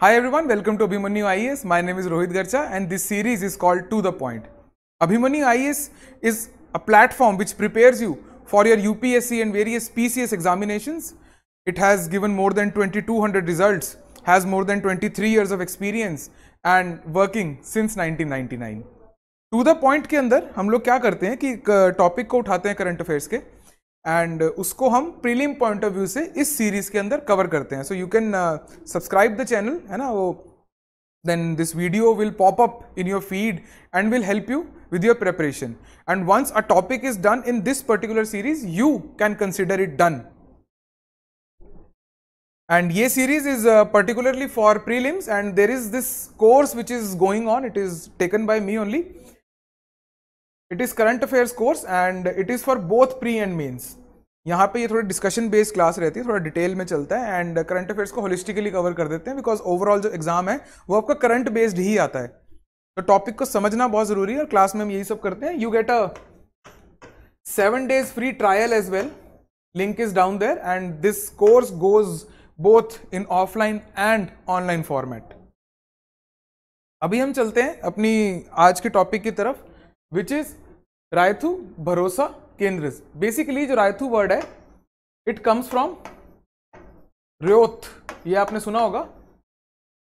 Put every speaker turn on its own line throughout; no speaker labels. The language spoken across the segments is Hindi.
hi everyone welcome to Abhimanyu I S my name is Rohit Garcha and this series is called to the point Abhimanyu I S is a platform which prepare you for your U P S C and various P C S examination it has given more than twenty two hundred result has more than twenty three years of experience and working since nineteen ninety nine to the point के अंदर हम लोग क्या करते हैं कि टॉपिक को उठाते हैं करंट अफेयर्स के एंड uh, उसको हम प्रीलिम पॉइंट ऑफ व्यू से इस सीरीज के अंदर कवर करते हैं so you can subscribe the channel है ना वो then this video will pop up in your feed and will help you with your preparation and once a topic is done in this particular series you can consider it done and ये series is particularly for prelims and there is this course which is going on it is taken by me only it is current affairs course and it is for both pre and mains यहाँ पे ये थोड़ी डिस्कशन बेस्ड क्लास रहती है थोड़ा डिटेल में चलता है एंड करंट अफेयर्स को होलिस्टिकली कवर कर देते हैं बिकॉज ओवरऑल जो एग्जाम है वो आपका करंट बेस्ड ही आता है तो टॉपिक को समझना बहुत जरूरी है और क्लास में हम यही सब करते हैं you get a seven days free trial as well link is down there and this course goes both in offline and online format अभी हम चलते हैं अपनी आज के टॉपिक की तरफ which is रायथू Bharosa Kendra basically जो रायथू वर्ड है इट कम्स फ्रॉम रोथ ये आपने सुना होगा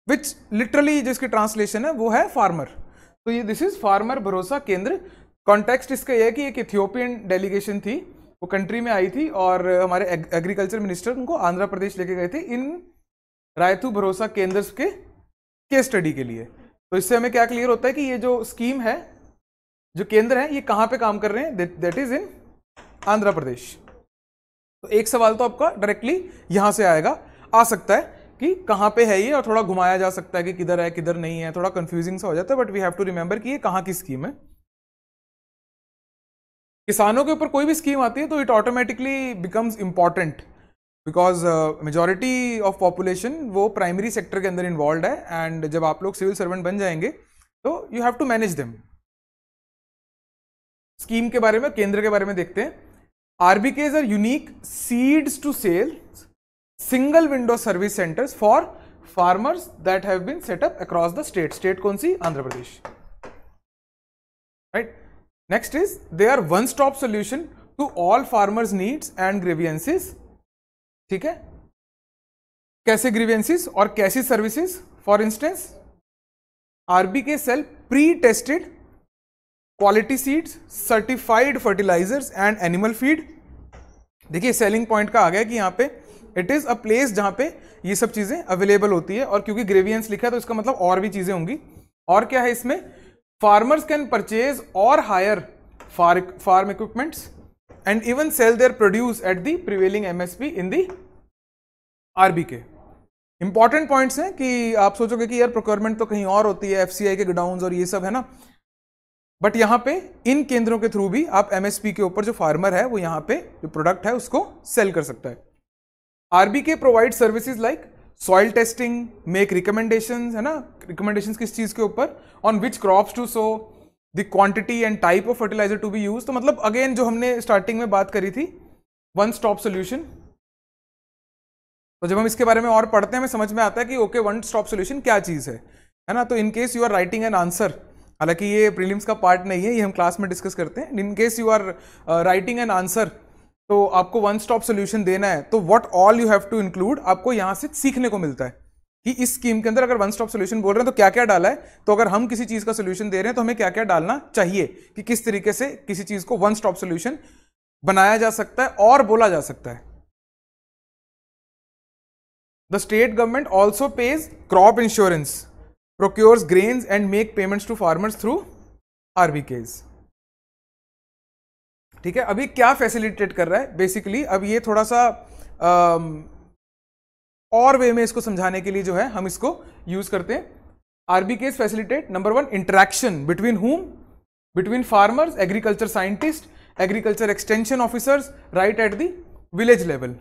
विच लिटरली जिसकी ट्रांसलेशन है वो है फार्मर तो ये दिस इज फार्मर भरोसा केंद्र कॉन्टेक्स्ट इसका यह है कि एक इथियोपियन डेलीगेशन थी वो कंट्री में आई थी और हमारे एग्रीकल्चर मिनिस्टर उनको आंध्र प्रदेश लेके गए थे इन रायथू भरोसा केंद्र के केस स्टडी के लिए तो इससे हमें क्या क्लियर होता है कि ये जो स्कीम है जो केंद्र है ये कहाँ पे काम कर रहे हैं that is in Andhra Pradesh तो एक सवाल तो आपका डायरेक्टली यहां से आएगा आ सकता है कि कहाँ पे है ये और थोड़ा घुमाया जा सकता है कि किधर है किधर नहीं है थोड़ा कंफ्यूजिंग सा हो जाता है but we have to remember कि ये कहाँ की स्कीम है किसानों के ऊपर कोई भी स्कीम आती है तो it automatically becomes important because majority of population वो प्राइमरी सेक्टर के अंदर इन्वॉल्व है एंड जब आप लोग सिविल सर्वेंट बन जाएंगे तो you have to manage them scheme के बारे में केंद्र के बारे में देखते हैं RBKs are unique seeds to sell single window service centres for farmers that have been set up across the state state कौन सी Andhra Pradesh right next is they are one stop solution to all farmers needs and grievances ठीक है कैसे ग्रीवियंसिस और कैसी services for instance RB K sell pre tested quality seeds certified fertilisers and animal feed देखिए सेलिंग पॉइंट का आ गया कि यहाँ पे इट इज़ अ प्लेस जहाँ पे ये सब चीज़ें अवेलेबल होती है और क्योंकि ग्रेवियंस लिखा है तो इसका मतलब और भी चीज़ें होंगी और क्या है इसमें फार्मर्स कैन परचेज और hire farm equipments and even sell their produce at the prevailing M in the R K important points हैं कि आप सोचोगे कि यार प्रोक्योरमेंट तो कहीं और होती है एफ के गडाउन और ये सब है ना बट यहां पे इन केंद्रों के थ्रू भी आप एमएसपी के ऊपर जो फार्मर है वो यहां पे जो प्रोडक्ट है उसको सेल कर सकता है RB K provide services like soil testing make recommendation है ना रिकमेंडेशन किस चीज़ के ऊपर on which crop to sow the quantity and type of fertiliser to be use तो मतलब अगेन जो हमने स्टार्टिंग में बात करी थी वन स्टॉप सोल्यूशन तो जब हम इसके बारे में और पढ़ते हैं हमें समझ में आता है कि ओके वन स्टॉप सोल्यूशन क्या चीज़ है है ना तो in case you are writing an answer हालांकि ये प्रीलिम्स का पार्ट नहीं है ये हम क्लास में डिस्कस करते हैं in case you are writing an answer तो आपको वन स्टॉप सोल्यूशन देना है तो what all you have to include आपको यहाँ से सीखने को मिलता है कि इस स्कीम के अंदर अगर वन स्टॉप सोल्यूशन बोल रहे हैं तो क्या क्या डाला है तो अगर हम किसी चीज़ का सोल्यूशन दे रहे हैं तो हमें क्या क्या डालना चाहिए कि किस तरीके से किसी चीज़ को वन स्टॉप सोल्यूशन बनाया जा सकता है और बोला जा सकता है the state government also pays crop insurance procures grains and make payments to farmers through RBKs ठीक है अभी क्या फैसिलिटेट कर रहा है बेसिकली अब ये थोड़ा सा आ, um, और वे में इसको समझाने के लिए जो है हम इसको यूज करते हैं RBKs facilitate number one interaction between home between farmers agriculture scientist agriculture extension officers right at the village level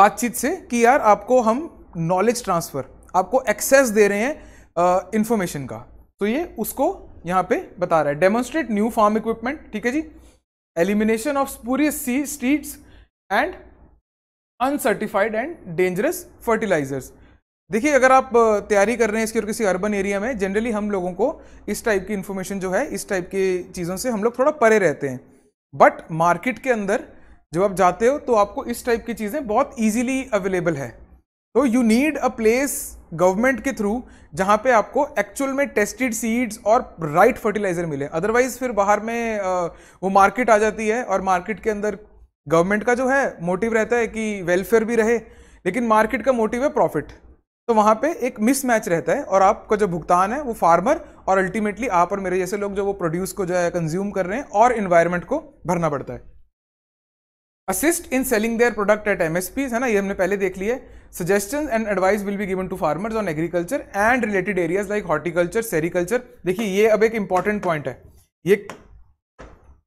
बातचीत से कि यार आपको हम नॉलेज ट्रांसफर आपको एक्सेस दे रहे हैं इंफॉर्मेशन का तो ये उसको यहाँ पे बता रहा है डेमोन्स्ट्रेट न्यू फार्म इक्विपमेंट ठीक है जी elimination of spurious sea streets and uncertified and dangerous fertilisers देखिए अगर आप तैयारी कर रहे हैं इसकी और किसी अर्बन एरिया में जनरली हम लोगों को इस टाइप की इन्फॉर्मेशन जो है इस टाइप की चीज़ों से हम लोग थोड़ा परे रहते हैं बट मार्केट के अंदर जब आप जाते हो तो आपको इस टाइप की चीज़ें बहुत ईजिली अवेलेबल है तो you need a place government के थ्रू जहाँ पे आपको एक्चुअल में टेस्टेड सीड्स और राइट फर्टिलाइजर मिले अदरवाइज फिर बाहर में वो मार्केट आ जाती है और मार्केट के अंदर गवर्नमेंट का जो है मोटिव रहता है कि वेलफेयर भी रहे लेकिन मार्केट का मोटिव है प्रॉफिट तो वहाँ पे एक मिसमैच रहता है और आपका जो भुगतान है वो फार्मर और अल्टीमेटली आप और मेरे जैसे लोग जो वो प्रोड्यूस को जो है कंज्यूम कर रहे हैं और इन्वायरमेंट को भरना पड़ता है assist in selling their product at MSPs है ना ये हमने पहले देख लिए suggestion and advice will be given to farmers on agriculture and related areas like horticulture sericulture देखिए ये अब एक इंपॉर्टेंट पॉइंट है ये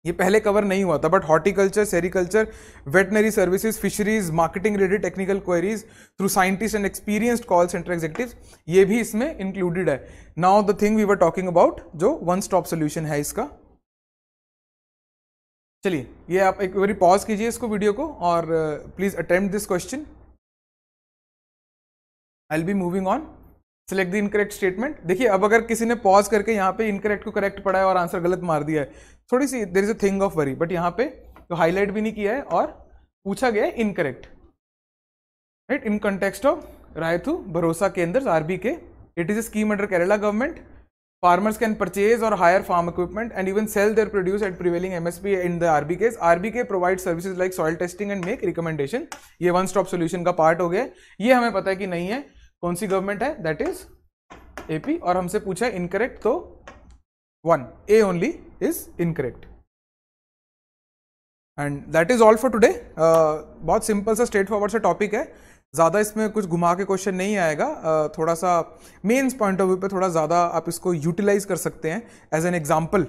ये पहले कवर नहीं हुआ था but horticulture sericulture veterinary services fisheries marketing related technical queries through scientist and experienced call centre executive ये भी इसमें इंक्लूडेड है now the thing we were talking about जो वन स्टॉप सोल्यूशन है इसका चलिए ये आप एक बारी पॉज कीजिए इसको वीडियो को और please attempt this question I be moving on select the incorrect statement देखिए अब अगर किसी ने पॉज करके यहाँ पे इनकरेक्ट को करेक्ट पढ़ा है और आंसर गलत मार दिया है थोड़ी सी there is a thing of worry but यहाँ पे तो हाईलाइट भी नहीं किया है और पूछा गया है incorrect right in context of Rythu Bharosa Kendra RB K it is a scheme under Kerala government farmers can purchase or hire farm equipment and even sell their produce at prevailing msp in the rbks rbk provides services like soil testing and make recommendation ये वन स्टॉप सॉल्यूशन का पार्ट हो गया ये हमें पता है कि नहीं है कौन सी गवर्नमेंट है दैट इज एपी और हमसे पूछा है इनकरेक्ट तो one A only is incorrect and that is all for today बहुत सिंपल सा स्ट्रेट फॉरवर्ड सा टॉपिक है ज़्यादा इसमें कुछ घुमा के क्वेश्चन नहीं आएगा थोड़ा सा मेन्स पॉइंट ऑफ व्यू पे थोड़ा ज़्यादा आप इसको यूटिलाइज कर सकते हैं as an example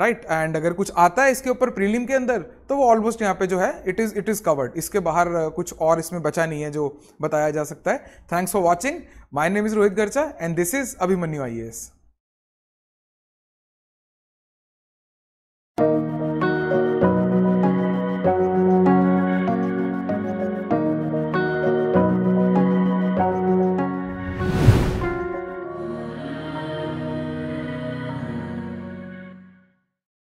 right and अगर कुछ आता है इसके ऊपर प्रीलिम के अंदर तो वो ऑलमोस्ट यहाँ पे जो है it is it is covered इसके बाहर कुछ और इसमें बचा नहीं है जो बताया जा सकता है thanks for watching my name is Rohit Garcha and this is Abhimanyu I